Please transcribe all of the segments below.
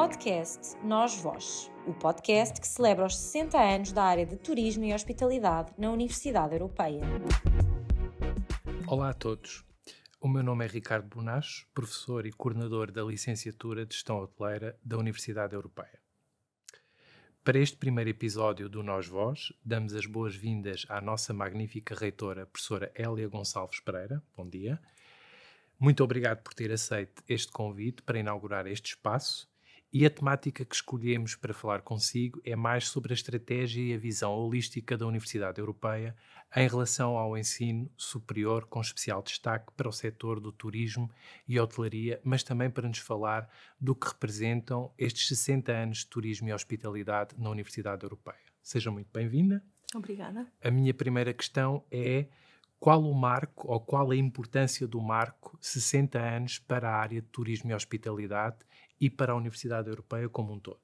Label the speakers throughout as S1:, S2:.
S1: podcast Nós Vós, o podcast que celebra os 60 anos da área de turismo e hospitalidade na Universidade Europeia. Olá a todos. O meu nome é Ricardo Bonach, professor e coordenador da Licenciatura de Gestão Hoteleira da Universidade Europeia. Para este primeiro episódio do Nós Vós, damos as boas-vindas à nossa magnífica reitora, professora Hélia Gonçalves Pereira. Bom dia. Muito obrigado por ter aceito este convite para inaugurar este espaço e a temática que escolhemos para falar consigo é mais sobre a estratégia e a visão holística da Universidade Europeia em relação ao ensino superior, com especial destaque para o setor do turismo e hotelaria, mas também para nos falar do que representam estes 60 anos de turismo e hospitalidade na Universidade Europeia. Seja muito bem-vinda. Obrigada. A minha primeira questão é qual o marco ou qual a importância do marco 60 anos para a área de turismo e hospitalidade e para a Universidade Europeia como um todo?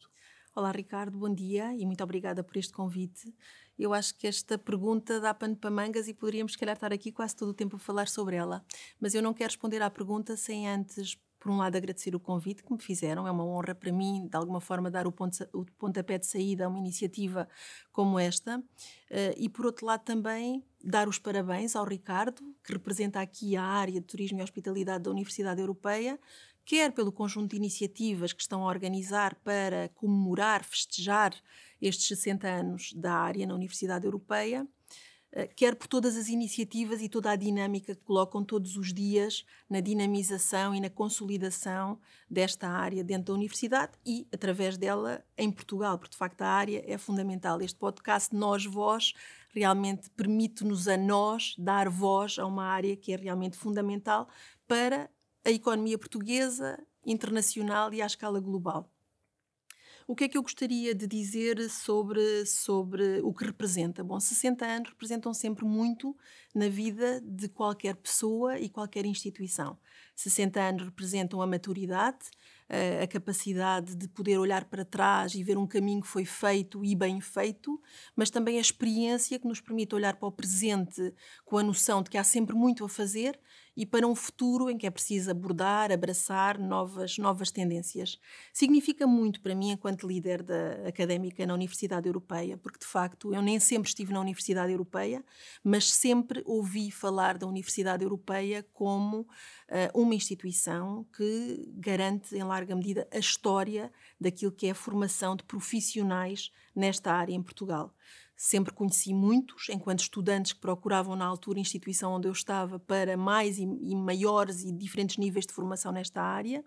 S2: Olá, Ricardo, bom dia e muito obrigada por este convite. Eu acho que esta pergunta dá pano para mangas e poderíamos, se calhar, estar aqui quase todo o tempo a falar sobre ela. Mas eu não quero responder à pergunta sem antes, por um lado, agradecer o convite que me fizeram. É uma honra para mim, de alguma forma, dar o, ponto, o pontapé de saída a uma iniciativa como esta. Eh, e, por outro lado, também dar os parabéns ao Ricardo, que representa aqui a área de turismo e hospitalidade da Universidade Europeia quer pelo conjunto de iniciativas que estão a organizar para comemorar, festejar estes 60 anos da área na Universidade Europeia, eh, quer por todas as iniciativas e toda a dinâmica que colocam todos os dias na dinamização e na consolidação desta área dentro da universidade e, através dela, em Portugal, porque de facto a área é fundamental. Este podcast Nós Vós realmente permite-nos a nós dar voz a uma área que é realmente fundamental para a economia portuguesa, internacional e à escala global. O que é que eu gostaria de dizer sobre, sobre o que representa? Bom, 60 anos representam sempre muito na vida de qualquer pessoa e qualquer instituição. 60 anos representam a maturidade, eh, a capacidade de poder olhar para trás e ver um caminho que foi feito e bem feito, mas também a experiência que nos permite olhar para o presente com a noção de que há sempre muito a fazer, e para um futuro em que é preciso abordar, abraçar novas, novas tendências. Significa muito para mim, enquanto líder da académica na Universidade Europeia, porque de facto eu nem sempre estive na Universidade Europeia, mas sempre ouvi falar da Universidade Europeia como uh, uma instituição que garante, em larga medida, a história daquilo que é a formação de profissionais nesta área em Portugal. Sempre conheci muitos, enquanto estudantes que procuravam na altura a instituição onde eu estava para mais e, e maiores e diferentes níveis de formação nesta área,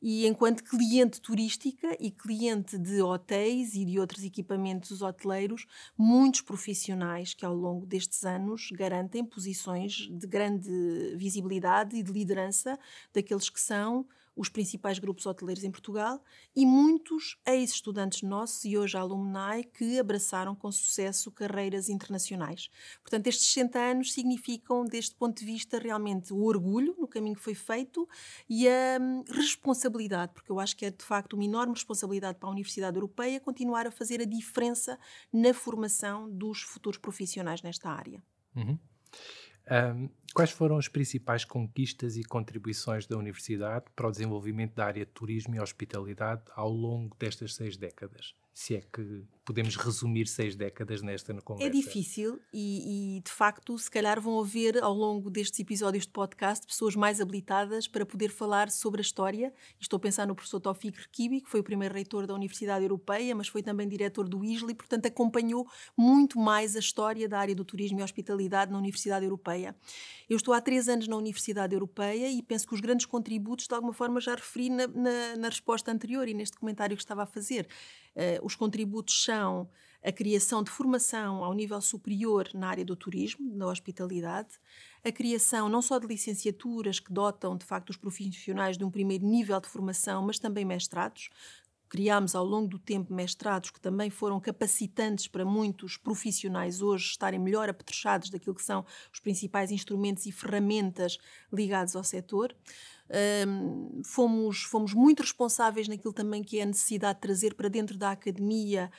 S2: e enquanto cliente turística e cliente de hotéis e de outros equipamentos hoteleiros, muitos profissionais que ao longo destes anos garantem posições de grande visibilidade e de liderança daqueles que são os principais grupos hoteleiros em Portugal e muitos ex-estudantes nossos e hoje alumni que abraçaram com sucesso carreiras internacionais. Portanto, estes 60 anos significam, deste ponto de vista, realmente o orgulho no caminho que foi feito e a hum, responsabilidade, porque eu acho que é de facto uma enorme responsabilidade para a Universidade Europeia continuar a fazer a diferença na formação dos futuros profissionais nesta área.
S1: Uhum. Um, quais foram as principais conquistas e contribuições da Universidade para o desenvolvimento da área de turismo e hospitalidade ao longo destas seis décadas? se é que podemos resumir seis décadas nesta é conversa. É
S2: difícil e, e, de facto, se calhar vão haver ao longo destes episódios de podcast pessoas mais habilitadas para poder falar sobre a história. Estou a pensar no professor Tofik Rekibi, que foi o primeiro reitor da Universidade Europeia, mas foi também diretor do ISLI, portanto acompanhou muito mais a história da área do turismo e hospitalidade na Universidade Europeia. Eu estou há três anos na Universidade Europeia e penso que os grandes contributos, de alguma forma, já referi na, na, na resposta anterior e neste comentário que estava a fazer eh, os contributos são a criação de formação ao nível superior na área do turismo, da hospitalidade, a criação não só de licenciaturas que dotam, de facto, os profissionais de um primeiro nível de formação, mas também mestrados, criámos ao longo do tempo mestrados que também foram capacitantes para muitos profissionais hoje estarem melhor apetrechados daquilo que são os principais instrumentos e ferramentas ligados ao setor fomos, fomos muito responsáveis naquilo também que é a necessidade de trazer para dentro da academia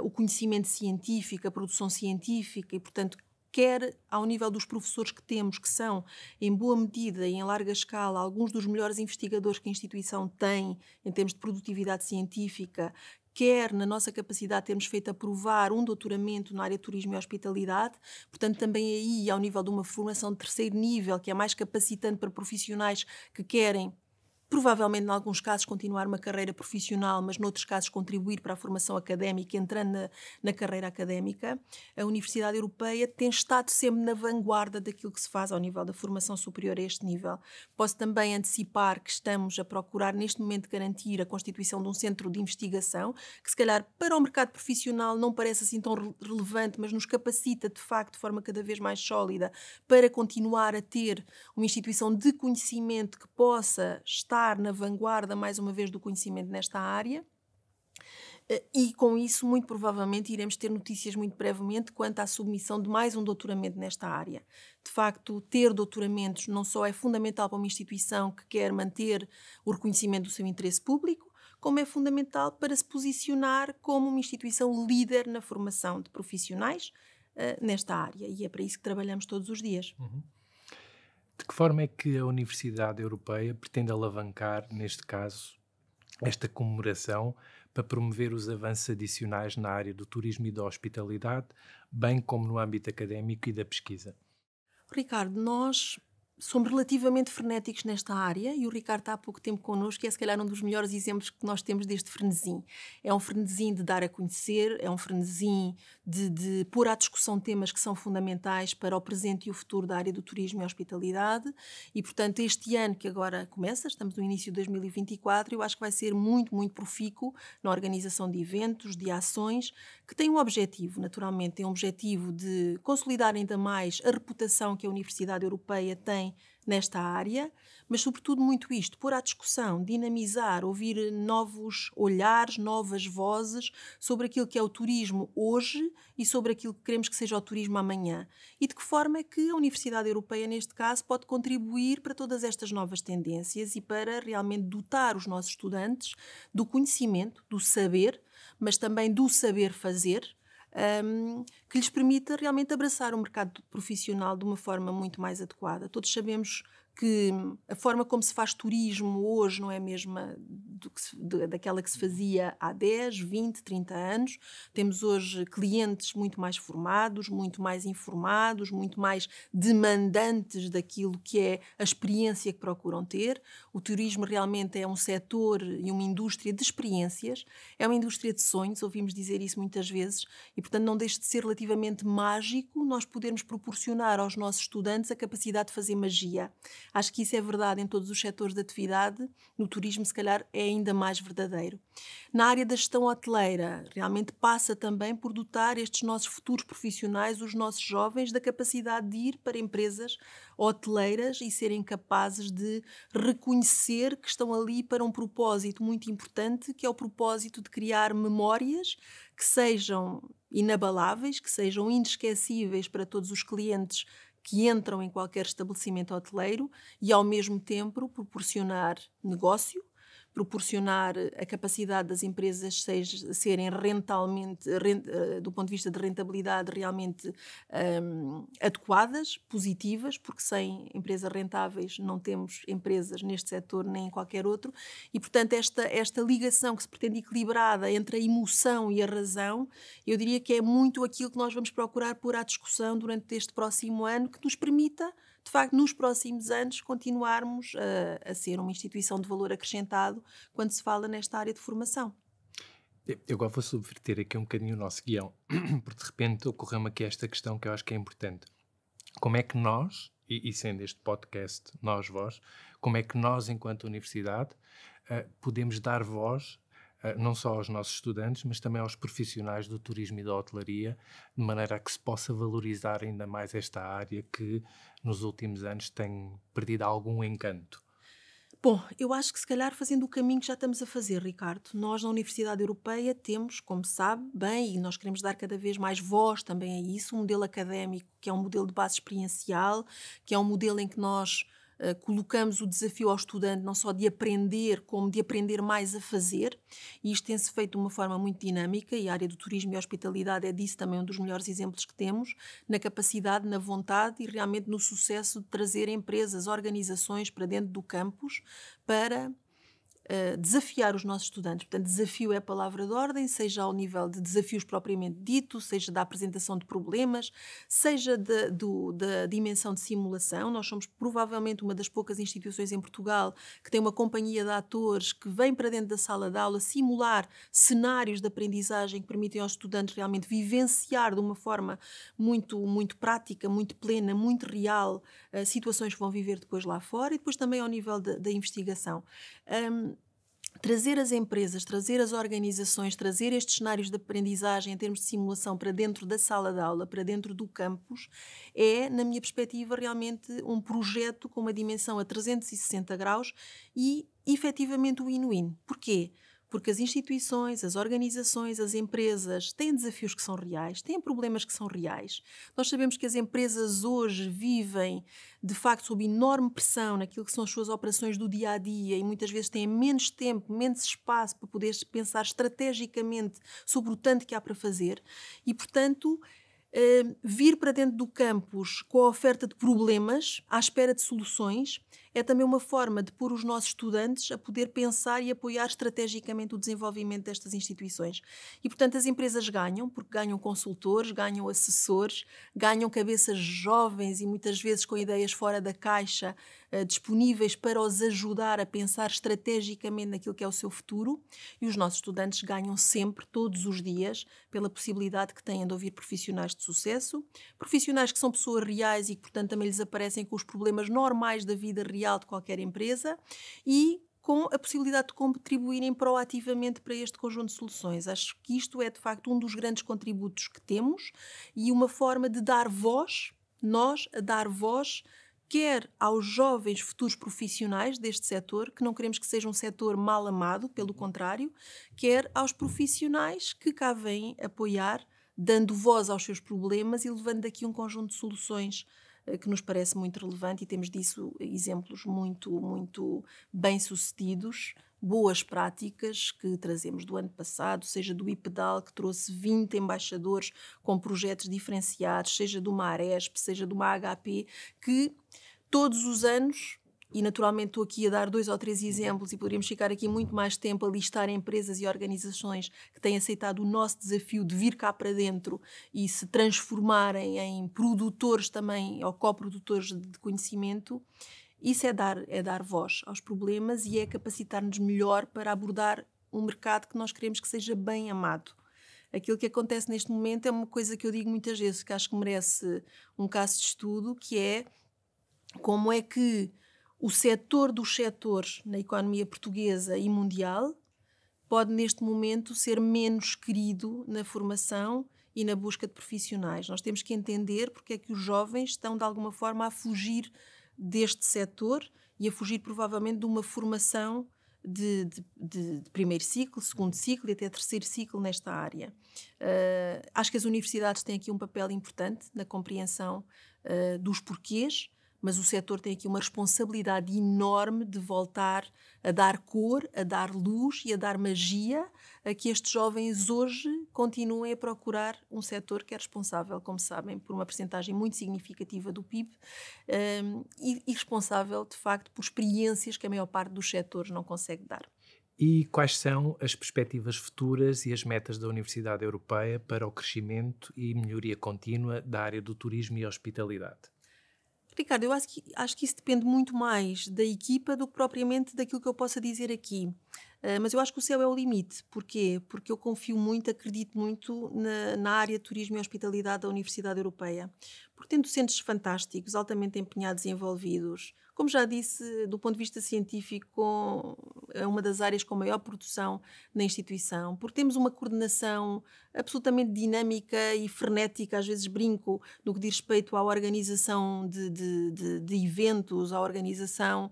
S2: uh, o conhecimento científico, a produção científica e, portanto, quer ao nível dos professores que temos, que são, em boa medida e em larga escala, alguns dos melhores investigadores que a instituição tem em termos de produtividade científica, quer na nossa capacidade termos feito aprovar um doutoramento na área de turismo e hospitalidade, portanto, também aí, ao nível de uma formação de terceiro nível, que é mais capacitante para profissionais que querem provavelmente, em alguns casos, continuar uma carreira profissional, mas, noutros casos, contribuir para a formação académica, entrando na, na carreira académica. A Universidade Europeia tem estado sempre na vanguarda daquilo que se faz ao nível da formação superior a este nível. Posso também antecipar que estamos a procurar, neste momento, garantir a constituição de um centro de investigação, que, se calhar, para o mercado profissional não parece assim tão relevante, mas nos capacita, de facto, de forma cada vez mais sólida, para continuar a ter uma instituição de conhecimento que possa estar estar na vanguarda, mais uma vez, do conhecimento nesta área. Eh, e com isso, muito provavelmente, iremos ter notícias muito brevemente quanto à submissão de mais um doutoramento nesta área. De facto, ter doutoramentos não só é fundamental para uma instituição que quer manter o reconhecimento do seu interesse público, como é fundamental para se posicionar como uma instituição líder na formação de profissionais uh, nesta área. E é para isso que trabalhamos todos os dias. Uhum.
S1: De que forma é que a Universidade Europeia pretende alavancar, neste caso, esta comemoração para promover os avanços adicionais na área do turismo e da hospitalidade, bem como no âmbito académico e da pesquisa?
S2: Ricardo, nós somos relativamente frenéticos nesta área e o Ricardo está há pouco tempo connosco e é se calhar um dos melhores exemplos que nós temos deste frenesim. É um frenesim de dar a conhecer, é um frenesim de, de pôr à discussão temas que são fundamentais para o presente e o futuro da área do turismo e hospitalidade e, portanto, este ano que agora começa, estamos no início de 2024, eu acho que vai ser muito, muito profícuo na organização de eventos, de ações, que tem um objetivo, naturalmente, tem um objetivo de consolidar ainda mais a reputação que a Universidade Europeia tem nesta área, mas sobretudo muito isto, pôr à discussão, dinamizar, ouvir novos olhares, novas vozes sobre aquilo que é o turismo hoje e sobre aquilo que queremos que seja o turismo amanhã. E de que forma é que a Universidade Europeia, neste caso, pode contribuir para todas estas novas tendências e para realmente dotar os nossos estudantes do conhecimento, do saber, mas também do saber fazer, um, que lhes permita realmente abraçar o mercado profissional de uma forma muito mais adequada. Todos sabemos que a forma como se faz turismo hoje não é a mesma que se, daquela que se fazia há 10, 20, 30 anos. Temos hoje clientes muito mais formados, muito mais informados, muito mais demandantes daquilo que é a experiência que procuram ter. O turismo realmente é um setor e uma indústria de experiências, é uma indústria de sonhos, ouvimos dizer isso muitas vezes, e portanto não deixa de ser relativamente mágico nós podermos proporcionar aos nossos estudantes a capacidade de fazer magia Acho que isso é verdade em todos os setores de atividade, no turismo, se calhar, é ainda mais verdadeiro. Na área da gestão hoteleira, realmente passa também por dotar estes nossos futuros profissionais, os nossos jovens, da capacidade de ir para empresas hoteleiras e serem capazes de reconhecer que estão ali para um propósito muito importante, que é o propósito de criar memórias que sejam inabaláveis, que sejam inesquecíveis para todos os clientes que entram em qualquer estabelecimento hoteleiro e, ao mesmo tempo, proporcionar negócio proporcionar a capacidade das empresas serem rentalmente, eh, do ponto de vista de rentabilidade, realmente um, ehm, adequadas, positivas, porque sem empresas rentáveis não temos empresas neste setor nem em qualquer outro, e portanto esta, esta ligação que se pretende equilibrada entre a emoção e a razão, eu diria que é muito aquilo que nós vamos procurar pôr à discussão durante este próximo ano, que nos permita de facto, nos próximos anos, continuarmos a, a ser uma instituição de valor acrescentado quando se fala nesta área de formação.
S1: Eu agora vou subverter aqui um bocadinho o nosso guião, porque de repente ocorreu-me aqui esta questão que eu acho que é importante. Como é que nós, e, e sendo este podcast nós vós, como é que nós, enquanto universidade, uh, podemos dar voz eh, não só aos nossos estudantes, mas também aos profissionais do turismo e da hotelaria, de maneira a que se possa valorizar ainda mais esta área que nos últimos anos tem perdido algum encanto.
S2: Bom, eu acho que se calhar fazendo o caminho que já estamos a fazer, Ricardo, nós na Universidade Europeia temos, como sabe, bem, e nós queremos dar cada vez mais voz também a isso, um modelo académico que é um modelo de base experiencial, que é um modelo em que nós eh, colocamos o desafio ao estudante não só de aprender, como de aprender mais a fazer, e isto tem-se feito de uma forma muito dinâmica, e a área do turismo e hospitalidade é disso também um dos melhores exemplos que temos, na capacidade, na vontade e realmente no sucesso de trazer empresas, organizações para dentro do campus para eh, desafiar os nossos estudantes. Portanto, desafio é a palavra de ordem, seja ao nível de desafios propriamente dito, seja da apresentação de problemas, seja de, do, da dimensão de simulação. Nós somos provavelmente uma das poucas instituições em Portugal que tem uma companhia de atores que vem para dentro da sala de aula simular cenários de aprendizagem que permitem aos estudantes realmente vivenciar de uma forma muito, muito prática, muito plena, muito real, uh, situações que vão viver depois lá fora e depois também ao nível da investigação. Um, trazer as empresas, trazer as organizações, trazer estes cenários de aprendizagem em termos de simulação para dentro da sala de aula, para dentro do campus, é, na minha perspectiva, realmente um projeto com uma dimensão a 360 graus e efetivamente o win-win. Porquê? Porque as instituições, as organizações, as empresas têm desafios que são reais, têm problemas que são reais. Nós sabemos que as empresas hoje vivem, de facto, sob enorme pressão naquilo que são as suas operações do dia a dia e muitas vezes têm menos tempo, menos espaço para poder pensar estrategicamente sobre o tanto que há para fazer e, portanto, vir para dentro do campus com a oferta de problemas, à espera de soluções, é também uma forma de pôr os nossos estudantes a poder pensar e apoiar estrategicamente o desenvolvimento destas instituições. E, portanto, as empresas ganham, porque ganham consultores, ganham assessores, ganham cabeças jovens e muitas vezes com ideias fora da caixa eh, disponíveis para os ajudar a pensar estrategicamente naquilo que é o seu futuro e os nossos estudantes ganham sempre, todos os dias, pela possibilidade que têm de ouvir profissionais de sucesso, profissionais que são pessoas reais e que, portanto, também lhes aparecem com os problemas normais da vida real de qualquer empresa e com a possibilidade de contribuírem proativamente para este conjunto de soluções. Acho que isto é, de facto, um dos grandes contributos que temos e uma forma de dar voz, nós, a dar voz quer aos jovens futuros profissionais deste setor, que não queremos que seja um setor mal amado, pelo uhum. contrário, quer aos profissionais que cá vêm apoiar, dando voz aos seus problemas e levando aqui um conjunto de soluções eh, que nos parece muito relevante e temos disso exemplos muito, muito bem-sucedidos, boas práticas que trazemos do ano passado, seja do IPEDAL, que trouxe 20 embaixadores com projetos diferenciados, seja do MARESP, seja do MAHP, que todos os anos e naturalmente estou aqui a dar dois ou três uhum. exemplos e poderíamos ficar aqui muito mais tempo a listar empresas e organizações que têm aceitado o nosso desafio de vir cá para dentro e se transformarem em produtores também ou coprodutores de conhecimento. Isso é dar, é dar voz aos problemas e é capacitar-nos melhor para abordar um mercado que nós queremos que seja bem amado. Aquilo que acontece neste momento é uma coisa que eu digo muitas vezes, que acho que merece um caso de estudo, que é como é que o setor dos setores na economia portuguesa e mundial pode, neste momento, ser menos querido na formação e na busca de profissionais. Nós temos que entender porque é que os jovens estão, de alguma forma, a fugir deste setor e a fugir, provavelmente, de uma formação de, de, de, primeiro ciclo, segundo ciclo e até terceiro ciclo nesta área. Uh, acho que as universidades têm aqui um papel importante na compreensão uh, dos porquês mas o setor tem aqui uma responsabilidade enorme de voltar a dar cor, a dar luz e a dar magia a que estes jovens hoje continuem a procurar um setor que é responsável, como sabem, por uma percentagem muito significativa do PIB um, e, e responsável, de facto, por experiências que a maior parte dos setores não consegue dar.
S1: E quais são as perspectivas futuras e as metas da Universidade Europeia para o crescimento e melhoria contínua da área do turismo e hospitalidade?
S2: Ricardo, eu acho que, acho que isso depende muito mais da equipa do que propriamente daquilo que eu possa dizer aqui. Ah, mas eu acho que o céu é o limite. Porquê? Porque eu confio muito, acredito muito na, na área de turismo e hospitalidade da Universidade Europeia. Porque tem docentes fantásticos, altamente empenhados e envolvidos. Como já disse, do ponto de vista científico, é uma das áreas com maior produção na instituição. Porque temos uma coordenação absolutamente dinâmica e frenética, às vezes brinco, no que diz respeito à organização de, de, de, de eventos, à organização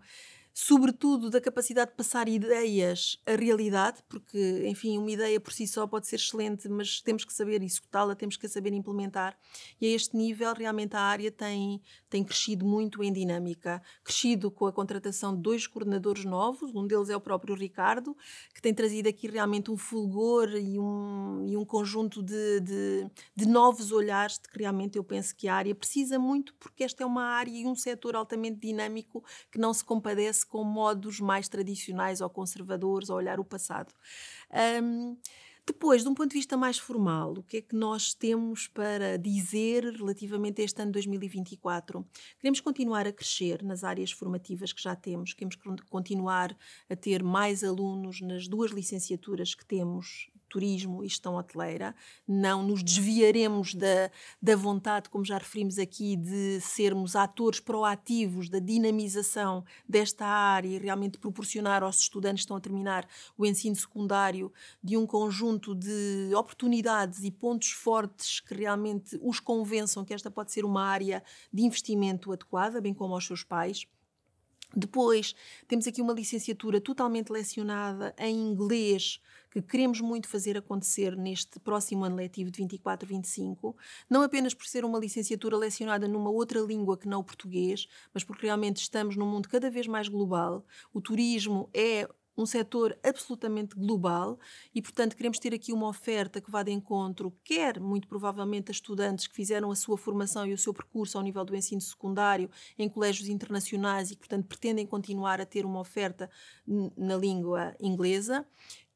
S2: sobretudo da capacidade de passar ideias à realidade, porque, enfim, uma ideia por si só pode ser excelente, mas temos que saber executá-la, temos que saber implementar. E a este nível, realmente, a área tem, tem crescido muito em dinâmica. Crescido com a contratação de dois coordenadores novos, um deles é o próprio Ricardo, que tem trazido aqui realmente um fulgor e um, e um conjunto de, de, de novos olhares de que realmente eu penso que a área precisa muito, porque esta é uma área e um setor altamente dinâmico que não se compadece com modos mais tradicionais ou conservadores, a olhar o passado. Um, depois, de um ponto de vista mais formal, o que é que nós temos para dizer relativamente a este ano 2024? Queremos continuar a crescer nas áreas formativas que já temos, queremos continuar a ter mais alunos nas duas licenciaturas que temos turismo e gestão hoteleira, não nos desviaremos da, da vontade, como já referimos aqui, de sermos atores proativos da dinamização desta área e realmente proporcionar aos estudantes que estão a terminar o ensino secundário de um conjunto de oportunidades e pontos fortes que realmente os convençam que esta pode ser uma área de investimento adequada, bem como aos seus pais. Depois, temos aqui uma licenciatura totalmente lecionada em inglês, que queremos muito fazer acontecer neste próximo ano letivo de 24-25, não apenas por ser uma licenciatura lecionada numa outra língua que não o português, mas porque realmente estamos num mundo cada vez mais global. O turismo é um setor absolutamente global e, portanto, queremos ter aqui uma oferta que vá de encontro, quer muito provavelmente a estudantes que fizeram a sua formação e o seu percurso ao nível do ensino secundário em colégios internacionais e, portanto, pretendem continuar a ter uma oferta na língua inglesa,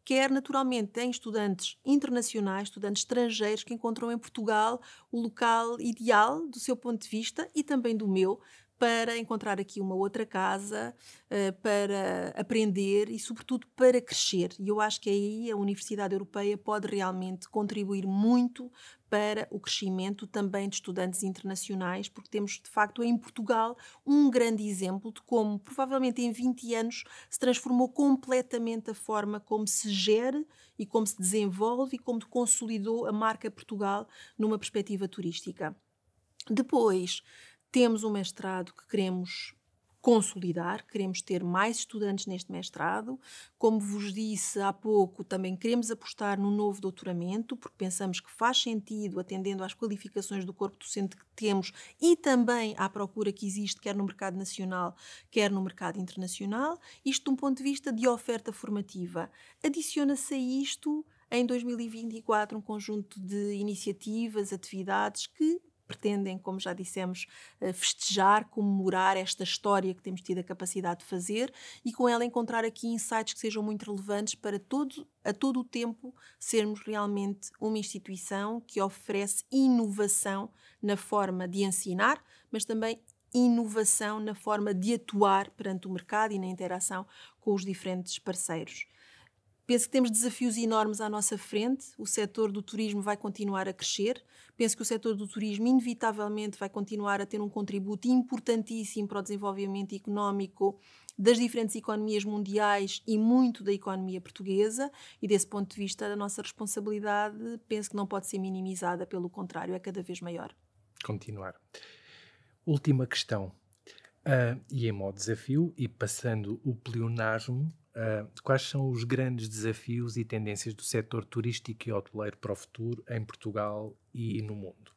S2: quer naturalmente em estudantes internacionais, estudantes estrangeiros que encontram em Portugal o local ideal do seu ponto de vista e também do meu para encontrar aqui uma outra casa, eh, para aprender e, sobretudo, para crescer. E eu acho que aí a Universidade Europeia pode realmente contribuir muito para o crescimento também de estudantes internacionais, porque temos, de facto, em Portugal um grande exemplo de como, provavelmente em 20 anos, se transformou completamente a forma como se gere e como se desenvolve e como consolidou a marca Portugal numa perspectiva turística. Depois, temos um mestrado que queremos consolidar, queremos ter mais estudantes neste mestrado. Como vos disse há pouco, também queremos apostar no novo doutoramento, porque pensamos que faz sentido, atendendo às qualificações do corpo docente que temos e também à procura que existe, quer no mercado nacional, quer no mercado internacional, isto de um ponto de vista de oferta formativa. Adiciona-se a isto em 2024 um conjunto de iniciativas, atividades que pretendem, como já dissemos, eh, festejar, comemorar esta história que temos tido a capacidade de fazer e com ela encontrar aqui insights que sejam muito relevantes para todo, a todo o tempo sermos realmente uma instituição que oferece inovação na forma de ensinar, mas também inovação na forma de atuar perante o mercado e na interação com os diferentes parceiros. Penso que temos desafios enormes à nossa frente. O setor do turismo vai continuar a crescer. Penso que o setor do turismo, inevitavelmente, vai continuar a ter um contributo importantíssimo para o desenvolvimento económico das diferentes economias mundiais e muito da economia portuguesa. E, desse ponto de vista, a nossa responsabilidade penso que não pode ser minimizada, pelo contrário, é cada vez maior.
S1: Continuar. Última questão. Uh, e em modo desafio, e passando o pleonasmo Uh, quais são os grandes desafios e tendências do setor turístico e hoteleiro para o futuro em Portugal e no
S2: mundo?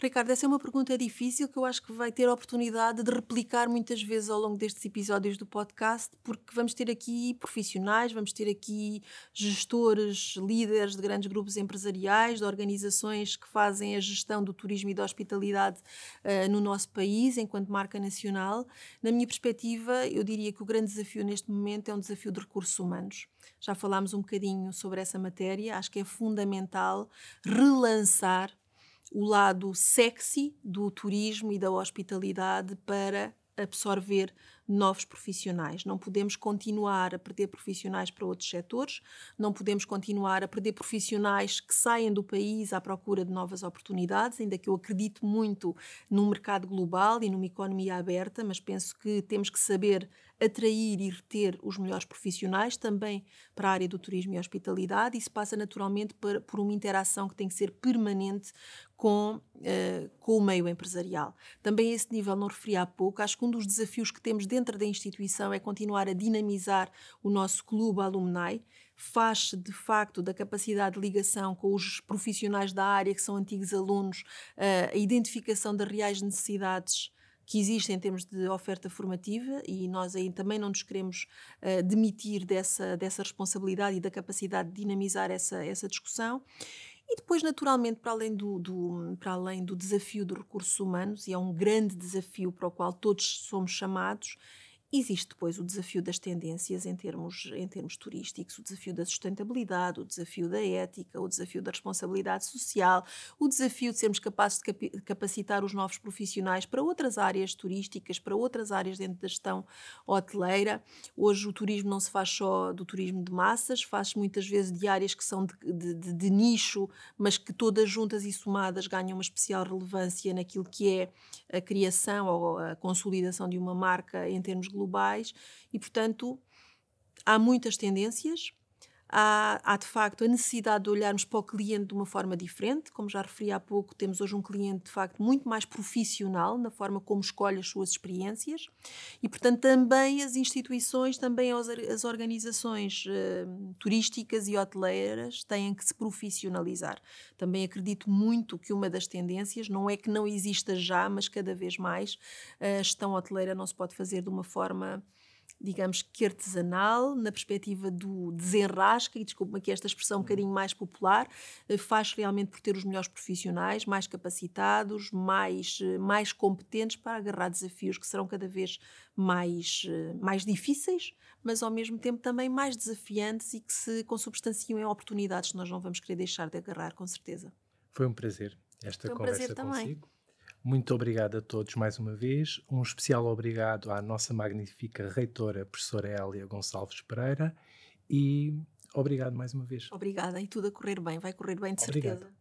S2: Ricardo, essa é uma pergunta difícil que eu acho que vai ter a oportunidade de replicar muitas vezes ao longo destes episódios do podcast, porque vamos ter aqui profissionais, vamos ter aqui gestores, líderes de grandes grupos empresariais, de organizações que fazem a gestão do turismo e da hospitalidade uh, no nosso país, enquanto marca nacional. Na minha perspectiva, eu diria que o grande desafio neste momento é um desafio de recursos humanos. Já falámos um bocadinho sobre essa matéria, acho que é fundamental relançar o lado sexy do turismo e da hospitalidade para absorver novos profissionais. Não podemos continuar a perder profissionais para outros setores, não podemos continuar a perder profissionais que saem do país à procura de novas oportunidades, ainda que eu acredito muito no mercado global e numa economia aberta, mas penso que temos que saber atrair e reter os melhores profissionais também para a área do turismo e hospitalidade. Isso passa naturalmente por, por uma interação que tem que ser permanente com, uh, com o meio empresarial. Também a esse nível não referi há pouco, acho que um dos desafios que temos dentro da instituição é continuar a dinamizar o nosso clube alumni, faz de facto da capacidade de ligação com os profissionais da área que são antigos alunos, uh, a identificação das reais necessidades que existe em termos de oferta formativa e nós aí também não nos queremos uh, demitir dessa, dessa responsabilidade e da capacidade de dinamizar essa, essa discussão. E depois, naturalmente, para além do, do, para além do desafio dos recursos humanos, e é um grande desafio para o qual todos somos chamados, Existe depois o desafio das tendências em termos, em termos turísticos, o desafio da sustentabilidade, o desafio da ética, o desafio da responsabilidade social, o desafio de sermos capazes de capacitar os novos profissionais para outras áreas turísticas, para outras áreas dentro da gestão hoteleira. Hoje o turismo não se faz só do turismo de massas, faz muitas vezes de áreas que são de, de, de, de nicho, mas que todas juntas e somadas ganham uma especial relevância naquilo que é a criação ou a consolidação de uma marca em termos globais globais e, portanto, há muitas tendências Há, há, de facto a necessidade de olharmos para o cliente de uma forma diferente. Como já referi há pouco, temos hoje um cliente de facto muito mais profissional na forma como escolhe as suas experiências e, portanto, também as instituições, também as, organizações uh, turísticas e hoteleiras têm que se profissionalizar. Também acredito muito que uma das tendências, não é que não exista já, mas cada vez mais, eh, a gestão hoteleira não se pode fazer de uma forma digamos que artesanal, na perspectiva do desenrasca, e desculpe-me aqui esta expressão um uhum. bocadinho mais popular, eh, faz realmente por ter os melhores profissionais, mais capacitados, mais, eh, mais competentes para agarrar desafios que serão cada vez mais, eh, mais difíceis, mas ao mesmo tempo também mais desafiantes e que se consubstanciam em oportunidades que nós não vamos querer deixar de agarrar, com certeza.
S1: Foi um prazer esta Foi um conversa prazer consigo. também. Muito obrigado a todos mais uma vez. Um especial obrigado à nossa magnífica reitora, professora Hélia Gonçalves Pereira. E obrigado mais uma vez.
S2: Obrigada e tudo a correr bem. Vai correr bem, de obrigado. certeza.